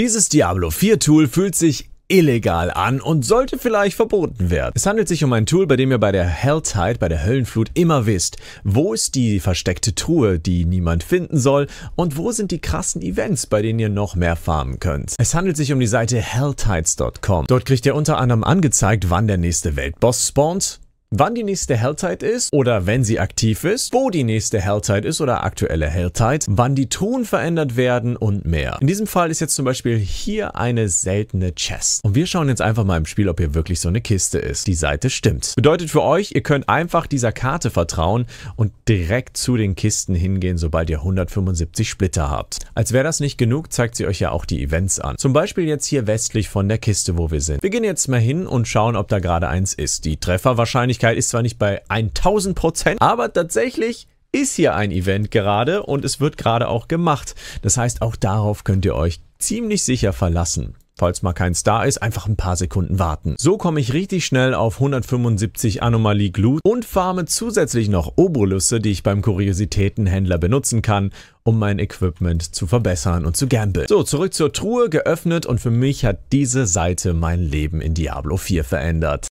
Dieses Diablo 4 Tool fühlt sich illegal an und sollte vielleicht verboten werden. Es handelt sich um ein Tool, bei dem ihr bei der Helltide, bei der Höllenflut immer wisst, wo ist die versteckte Truhe, die niemand finden soll und wo sind die krassen Events, bei denen ihr noch mehr farmen könnt. Es handelt sich um die Seite helltides.com. Dort kriegt ihr unter anderem angezeigt, wann der nächste Weltboss spawnt, wann die nächste Helltide ist oder wenn sie aktiv ist, wo die nächste Helltide ist oder aktuelle Helltide, wann die Ton verändert werden und mehr. In diesem Fall ist jetzt zum Beispiel hier eine seltene Chest. Und wir schauen jetzt einfach mal im Spiel, ob hier wirklich so eine Kiste ist. Die Seite stimmt. Bedeutet für euch, ihr könnt einfach dieser Karte vertrauen und direkt zu den Kisten hingehen, sobald ihr 175 Splitter habt. Als wäre das nicht genug, zeigt sie euch ja auch die Events an. Zum Beispiel jetzt hier westlich von der Kiste, wo wir sind. Wir gehen jetzt mal hin und schauen, ob da gerade eins ist. Die Trefferwahrscheinlichkeit Wahrscheinlichkeit ist zwar nicht bei 1000 Prozent, aber tatsächlich ist hier ein Event gerade und es wird gerade auch gemacht. Das heißt, auch darauf könnt ihr euch ziemlich sicher verlassen. Falls mal kein Star ist, einfach ein paar Sekunden warten. So komme ich richtig schnell auf 175 Anomalie Glut und farme zusätzlich noch Obrolüsse, die ich beim Kuriositätenhändler benutzen kann, um mein Equipment zu verbessern und zu gamble. So, zurück zur Truhe, geöffnet und für mich hat diese Seite mein Leben in Diablo 4 verändert.